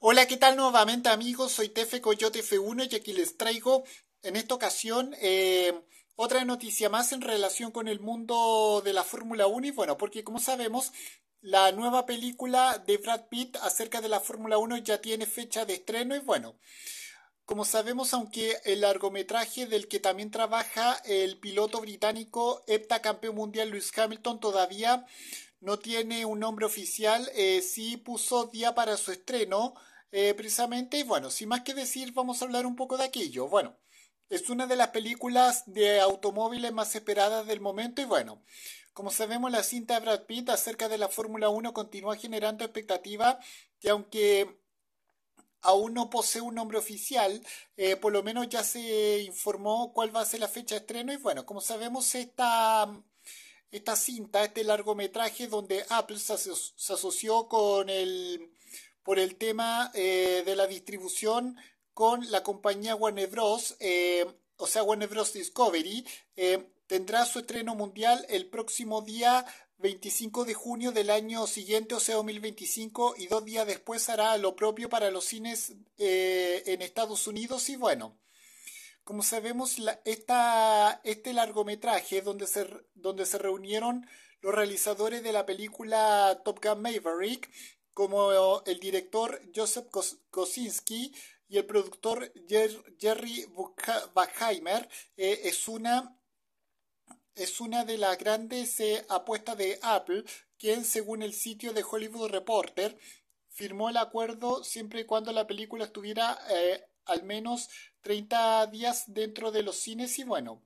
Hola, ¿qué tal nuevamente amigos? Soy Tefe Coyote F1 y aquí les traigo en esta ocasión eh, otra noticia más en relación con el mundo de la Fórmula 1 y bueno, porque como sabemos, la nueva película de Brad Pitt acerca de la Fórmula 1 ya tiene fecha de estreno y bueno, como sabemos, aunque el largometraje del que también trabaja el piloto británico heptacampeón mundial Lewis Hamilton todavía no tiene un nombre oficial, eh, sí puso día para su estreno, eh, precisamente, y bueno, sin más que decir, vamos a hablar un poco de aquello. Bueno, es una de las películas de automóviles más esperadas del momento y bueno, como sabemos, la cinta de Brad Pitt acerca de la Fórmula 1 continúa generando expectativa Y aunque aún no posee un nombre oficial, eh, por lo menos ya se informó cuál va a ser la fecha de estreno y bueno, como sabemos, esta esta cinta, este largometraje donde Apple se, asoció con el, por el tema eh, de la distribución con la compañía Warner Bros., eh, o sea, Warner Bros. Discovery, eh, tendrá su estreno mundial el próximo día 25 de junio del año siguiente, o sea, 2025, y dos días después hará lo propio para los cines en Estados Unidos y bueno. Como sabemos, esta, este largometraje donde se, donde se reunieron los realizadores de la película Top Gun Maverick, como el director Joseph Kosinski y el productor Jerry Bachheimer, eh, es una es una de las grandes eh, apuestas de Apple, quien según el sitio de Hollywood Reporter firmó el acuerdo siempre y cuando la película estuviera eh, al menos 30 días dentro de los cines y bueno,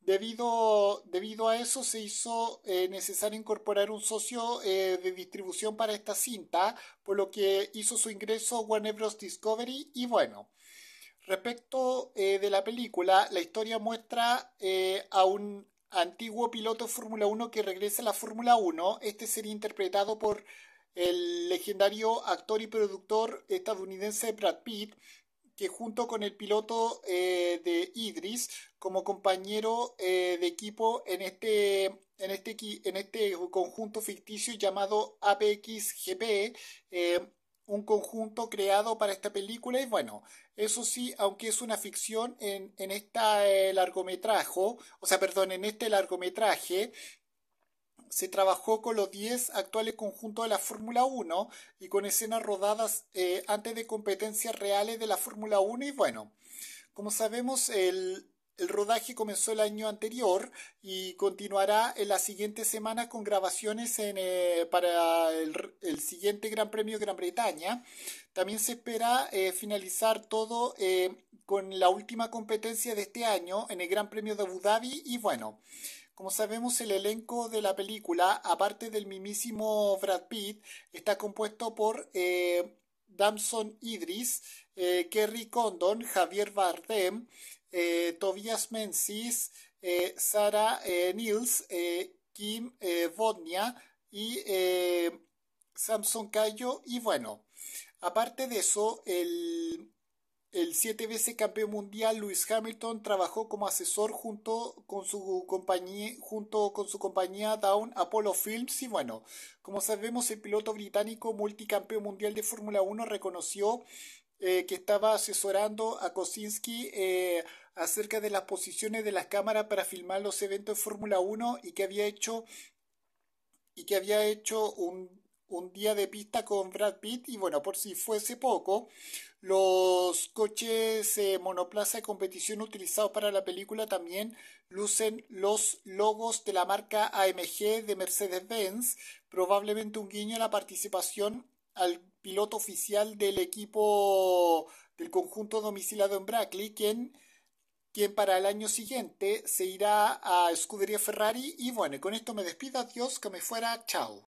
debido, a eso se hizo eh, necesario incorporar un socio eh, de distribución para esta cinta, por lo que hizo su ingreso Warner Bros. Discovery y bueno. Respecto eh, de la película, la historia muestra a un antiguo piloto Fórmula 1 que regresa a la Fórmula 1. Este sería interpretado por el legendario actor y productor estadounidense Brad Pitt, que junto con el piloto eh, de Idris como compañero eh, de equipo en este, en, este, en este conjunto ficticio llamado APXGP, gp eh, un conjunto creado para esta película y bueno, eso sí, aunque es una ficción en, en este largometraje, o sea, perdón, en este largometraje, se trabajó con los 10 actuales conjuntos de la Fórmula 1 y con escenas rodadas eh, antes de competencias reales de la Fórmula 1 y bueno, como sabemos el, rodaje comenzó el año anterior y continuará en la siguiente semana con grabaciones eh, para el, siguiente Gran Premio de Gran Bretaña. También se espera eh, finalizar todo con la última competencia de este año en el Gran Premio de Abu Dhabi y bueno como sabemos, el elenco de la película, aparte del mimísimo Brad Pitt, está compuesto por eh, Damson Idris, eh, Kerry Condon, Javier Bardem, eh, Tobias Menzies, Sara Nils, Kim Bodnia y Samson Cayo. Y bueno, aparte de eso, el el siete veces campeón mundial Lewis Hamilton trabajó como asesor junto con su compañía, junto con su compañía Down Apollo Films y bueno, como sabemos el piloto británico multicampeón mundial de Fórmula 1 reconoció eh, que estaba asesorando a Kosinski eh, acerca de las posiciones de las cámaras para filmar los eventos de Fórmula 1 y que había hecho y que había hecho un un día de pista con Brad Pitt y bueno, por si fuese poco, los coches eh, monoplaza de competición utilizados para la película también lucen los logos de la marca AMG de Mercedes-Benz, probablemente un guiño a la participación al piloto oficial del equipo del conjunto domiciliado en Brackley, quien para el año siguiente se irá a Scuderia Ferrari y bueno, con esto me despido, adiós, que me fuera, chao.